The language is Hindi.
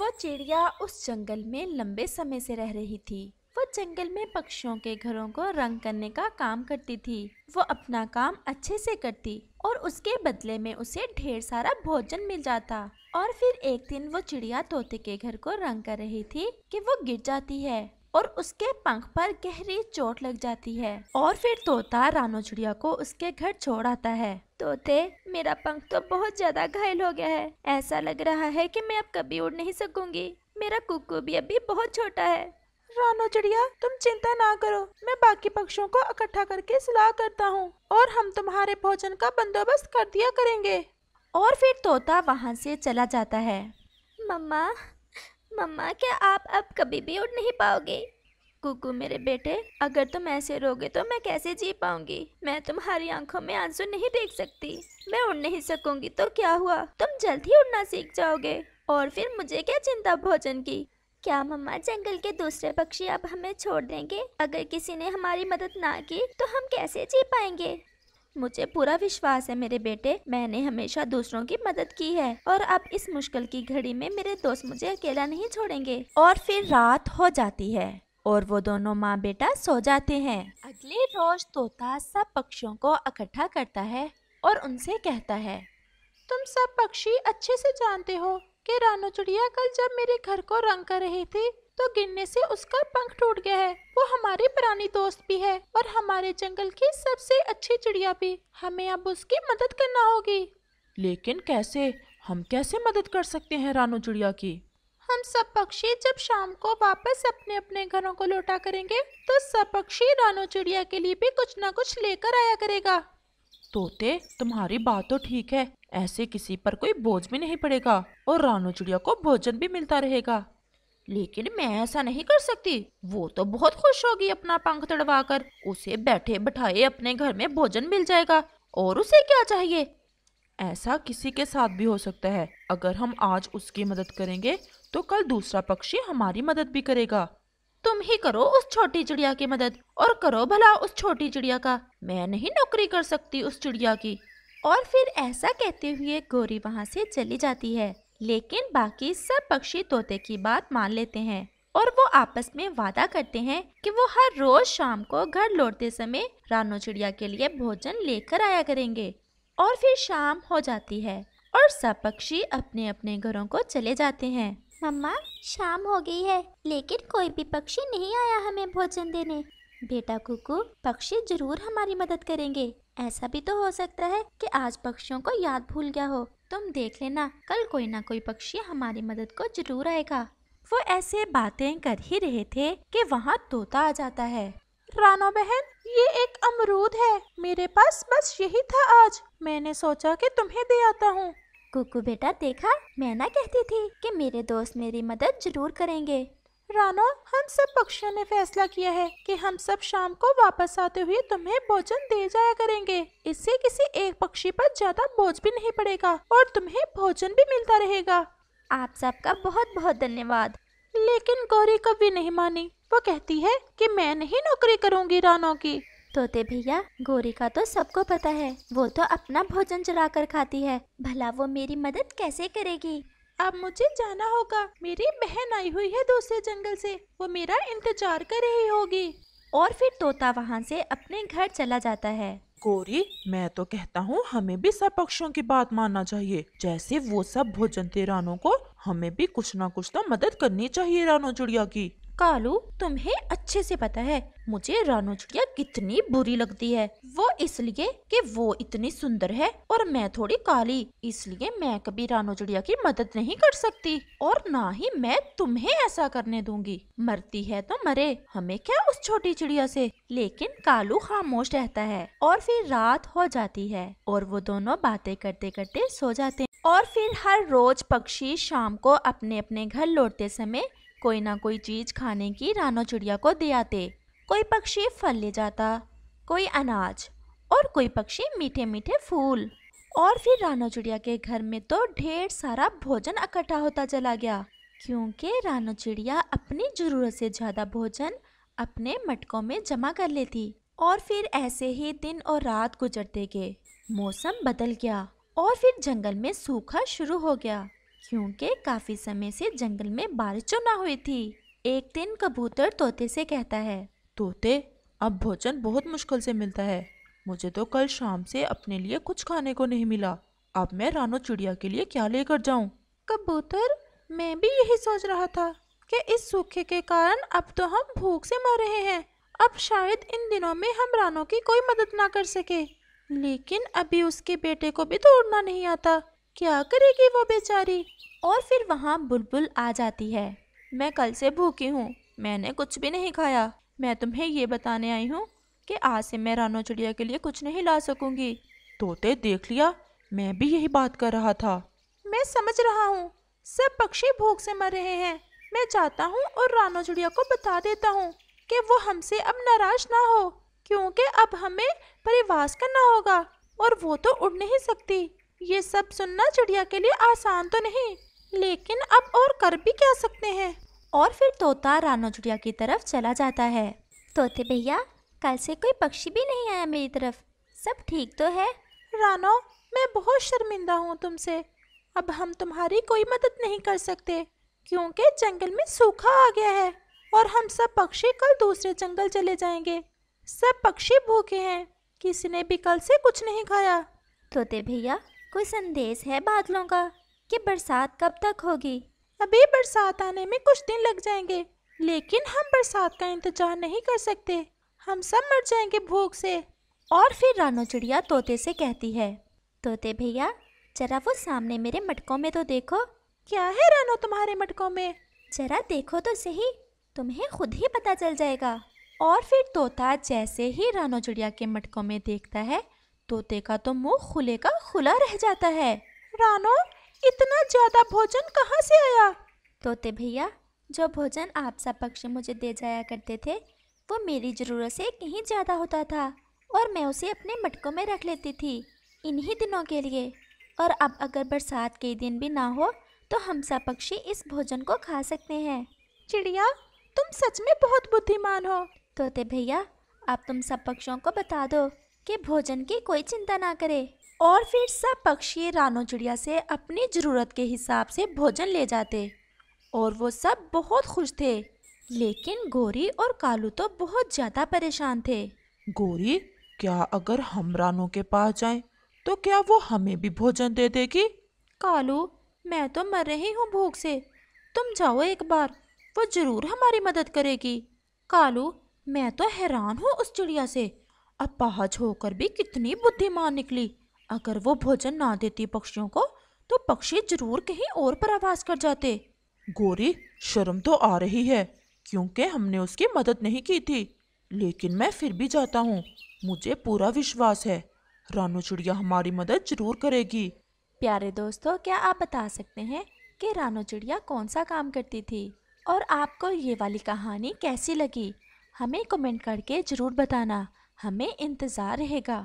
वह चिड़िया उस जंगल में लंबे समय से रह रही थी वह जंगल में पक्षियों के घरों को रंग करने का काम करती थी वो अपना काम अच्छे से करती और उसके बदले में उसे ढेर सारा भोजन मिल जाता और फिर एक दिन वो चिड़िया तोते के घर को रंग कर रही थी कि वो गिर जाती है और उसके पंख पर गहरी चोट लग जाती है और फिर तोता रानो चिड़िया को उसके घर छोड़ आता है तोते मेरा पंख तो बहुत ज्यादा घायल हो गया है ऐसा लग रहा है कि मैं अब कभी उड़ नहीं सकूंगी मेरा कुकू भी अभी बहुत छोटा है रानो चिड़िया तुम चिंता ना करो मैं बाकी पक्षियों को इकट्ठा करके सलाह करता हूँ और हम तुम्हारे भोजन का बंदोबस्त कर दिया करेंगे और फिर तोता वहाँ से चला जाता है मम्मा मम्मा क्या आप अब कभी भी उड़ नहीं पाओगे कुकू मेरे बेटे अगर तुम ऐसे रोगे तो मैं कैसे जी पाऊंगी मैं तुम्हारी आंखों में आंसू नहीं देख सकती मैं उड़ नहीं सकूंगी तो क्या हुआ तुम जल्द ही उड़ना सीख जाओगे और फिर मुझे क्या चिंता भोजन की क्या मम्मा जंगल के दूसरे पक्षी अब हमें छोड़ देंगे अगर किसी ने हमारी मदद ना की तो हम कैसे जी पाएंगे मुझे पूरा विश्वास है मेरे बेटे मैंने हमेशा दूसरों की मदद की है और अब इस मुश्किल की घड़ी में मेरे दोस्त मुझे अकेला नहीं छोड़ेंगे और फिर रात हो जाती है और वो दोनों माँ बेटा सो जाते हैं अगले रोज तोता सब पक्षियों को इकट्ठा करता है और उनसे कहता है तुम सब पक्षी अच्छे से जानते हो कि रानो चिड़िया कल जब मेरे घर को रंग कर रही थी तो गिरने से उसका पंख टूट गया है वो हमारे पुरानी दोस्त भी है और हमारे जंगल की सबसे अच्छी चिड़िया भी हमें अब उसकी मदद करना होगी लेकिन कैसे हम कैसे मदद कर सकते हैं रानू चिड़िया की हम सब पक्षी जब शाम को वापस अपने अपने घरों को लौटा करेंगे तो सब पक्षी रानू चिड़िया के लिए भी कुछ ना कुछ लेकर आया करेगा तोते तुम्हारी बात तो ठीक है ऐसे किसी पर कोई बोझ भी नहीं पड़ेगा और रानू चिड़िया को भोजन भी मिलता रहेगा लेकिन मैं ऐसा नहीं कर सकती वो तो बहुत खुश होगी अपना पंख तड़वा कर उसे बैठे बैठाए अपने घर में भोजन मिल जाएगा और उसे क्या चाहिए ऐसा किसी के साथ भी हो सकता है अगर हम आज उसकी मदद करेंगे तो कल दूसरा पक्षी हमारी मदद भी करेगा तुम ही करो उस छोटी चिड़िया की मदद और करो भला उस छोटी चिड़िया का मैं नहीं नौकरी कर सकती उस चिड़िया की और फिर ऐसा कहते हुए गोरी वहाँ से चली जाती है लेकिन बाकी सब पक्षी तोते की बात मान लेते हैं और वो आपस में वादा करते हैं कि वो हर रोज शाम को घर लौटते समय रानो चिड़िया के लिए भोजन लेकर आया करेंगे और फिर शाम हो जाती है और सब पक्षी अपने अपने घरों को चले जाते हैं मम्मा शाम हो गई है लेकिन कोई भी पक्षी नहीं आया हमें भोजन देने बेटा कुकू पक्षी जरूर हमारी मदद करेंगे ऐसा भी तो हो सकता है कि आज पक्षियों को याद भूल गया हो तुम देख लेना कल कोई ना कोई पक्षी हमारी मदद को जरूर आएगा वो ऐसे बातें कर ही रहे थे कि वहाँ तोता आ जाता है रानो बहन ये एक अमरूद है मेरे पास बस यही था आज मैंने सोचा कि तुम्हें दे आता हूँ कुकू बेटा देखा मैं ना कहती थी कि मेरे दोस्त मेरी मदद जरूर करेंगे रानो हम सब पक्षियों ने फैसला किया है कि हम सब शाम को वापस आते हुए तुम्हें भोजन दे जाया करेंगे इससे किसी एक पक्षी पर ज्यादा बोझ भी नहीं पड़ेगा और तुम्हें भोजन भी मिलता रहेगा आप सबका बहुत बहुत धन्यवाद लेकिन गौरी कभी नहीं मानी वो कहती है कि मैं नहीं नौकरी करूंगी रानो की तोते भैया गोरी का तो सबको पता है वो तो अपना भोजन चला कर खाती है भला वो मेरी मदद कैसे करेगी अब मुझे जाना होगा मेरी बहन आई हुई है दूसरे जंगल से वो मेरा इंतजार कर रही होगी और फिर तोता वहाँ से अपने घर चला जाता है गोरी मैं तो कहता हूँ हमें भी सब पक्षियों की बात मानना चाहिए जैसे वो सब भोजन थे रानों को हमें भी कुछ ना कुछ तो मदद करनी चाहिए रानो चिड़िया की कालू तुम्हें अच्छे से पता है मुझे रानू चिड़िया कितनी बुरी लगती है वो इसलिए कि वो इतनी सुंदर है और मैं थोड़ी काली इसलिए मैं कभी रानू चिड़िया की मदद नहीं कर सकती और ना ही मैं तुम्हें ऐसा करने दूंगी मरती है तो मरे हमें क्या उस छोटी चिड़िया से लेकिन कालू खामोश रहता है और फिर रात हो जाती है और वो दोनों बातें करते करते सो जाते हैं और फिर हर रोज पक्षी शाम को अपने अपने घर लौटते समय कोई ना कोई चीज़ खाने की रानो चिड़िया को दे आते कोई पक्षी फल ले जाता कोई अनाज और कोई पक्षी मीठे मीठे फूल और फिर रानो चिड़िया के घर में तो ढेर सारा भोजन इकट्ठा होता चला गया क्योंकि रानो चिड़िया अपनी ज़रूरत से ज़्यादा भोजन अपने मटकों में जमा कर लेती और फिर ऐसे ही दिन और रात गुजरते गए मौसम बदल गया और फिर जंगल में सूखा शुरू हो गया क्योंकि काफ़ी समय से जंगल में बारिशों तो ना हुई थी एक दिन कबूतर तोते से कहता है तोते अब भोजन बहुत मुश्किल से मिलता है मुझे तो कल शाम से अपने लिए कुछ खाने को नहीं मिला अब मैं रानो चिड़िया के लिए क्या लेकर जाऊँ कबूतर मैं भी यही सोच रहा था कि इस सूखे के कारण अब तो हम भूख से मर रहे हैं अब शायद इन दिनों में हम रानों की कोई मदद ना कर सके लेकिन अभी उसके बेटे को भी तोड़ना नहीं आता क्या करेगी वो बेचारी और फिर वहाँ बुलबुल आ जाती है मैं कल से भूखी हूँ मैंने कुछ भी नहीं खाया मैं तुम्हें ये बताने आई हूँ कि आज से मैं रानो चिड़िया के लिए कुछ नहीं ला सकूँगी तोते देख लिया मैं भी यही बात कर रहा था मैं समझ रहा हूँ सब पक्षी भूख से मर रहे हैं मैं जाता हूँ और रानो चिड़िया को बता देता हूँ कि वो हमसे अब नाराज ना हो क्योंकि अब हमें परिवास करना होगा और वो तो उड़ नहीं सकती ये सब सुनना चिड़िया के लिए आसान तो नहीं लेकिन अब और कर भी क्या सकते हैं और फिर तोता रानो चिड़िया की तरफ चला जाता है तोते भैया कल से कोई पक्षी भी नहीं आया मेरी तरफ सब ठीक तो है रानो मैं बहुत शर्मिंदा हूँ तुमसे अब हम तुम्हारी कोई मदद नहीं कर सकते क्योंकि जंगल में सूखा आ गया है और हम सब पक्षी कल दूसरे जंगल चले जाएंगे सब पक्षी भूखे हैं किसी ने भी कल से कुछ नहीं खाया तोते भैया कोई संदेश है बादलों का कि बरसात कब तक होगी अभी बरसात आने में कुछ दिन लग जाएंगे लेकिन हम बरसात का इंतजार नहीं कर सकते हम सब मर जाएंगे भूख से और फिर रानो चिड़िया तोते से कहती है तोते भैया जरा वो सामने मेरे मटकों में तो देखो क्या है रानो तुम्हारे मटकों में जरा देखो तो सही तुम्हें खुद ही पता चल जाएगा और फिर तोता जैसे ही रानो चिड़िया के मटकों में देखता है तोते का तो मुंह खुले का खुला रह जाता है रानो इतना ज़्यादा भोजन कहाँ से आया तोते भैया जो भोजन आप सब पक्षी मुझे दे जाया करते थे वो मेरी ज़रूरत से कहीं ज़्यादा होता था और मैं उसे अपने मटकों में रख लेती थी इन्हीं दिनों के लिए और अब अगर बरसात के दिन भी ना हो तो हम सब पक्षी इस भोजन को खा सकते हैं चिड़िया तुम सच में बहुत बुद्धिमान हो तोते भैया आप तुम सब पक्षियों को बता दो कि भोजन की कोई चिंता ना करे और फिर सब पक्षी रानो चिड़िया से अपनी ज़रूरत के हिसाब से भोजन ले जाते और वो सब बहुत खुश थे लेकिन गोरी और कालू तो बहुत ज़्यादा परेशान थे गोरी क्या अगर हम रानों के पास जाएं तो क्या वो हमें भी भोजन दे देगी कालू मैं तो मर रही हूँ भूख से तुम जाओ एक बार वो ज़रूर हमारी मदद करेगी कालू मैं तो हैरान हूँ उस चिड़िया से अपाहज होकर भी कितनी बुद्धिमान निकली अगर वो भोजन ना देती पक्षियों को तो पक्षी जरूर कहीं और पर आवाज कर जाते गोरी शर्म तो आ रही है क्योंकि हमने उसकी मदद नहीं की थी लेकिन मैं फिर भी जाता हूँ मुझे पूरा विश्वास है रानू चिड़िया हमारी मदद जरूर करेगी प्यारे दोस्तों क्या आप बता सकते हैं कि रानू चिड़िया कौन सा काम करती थी और आपको ये वाली कहानी कैसी लगी हमें कमेंट करके ज़रूर बताना हमें इंतज़ार रहेगा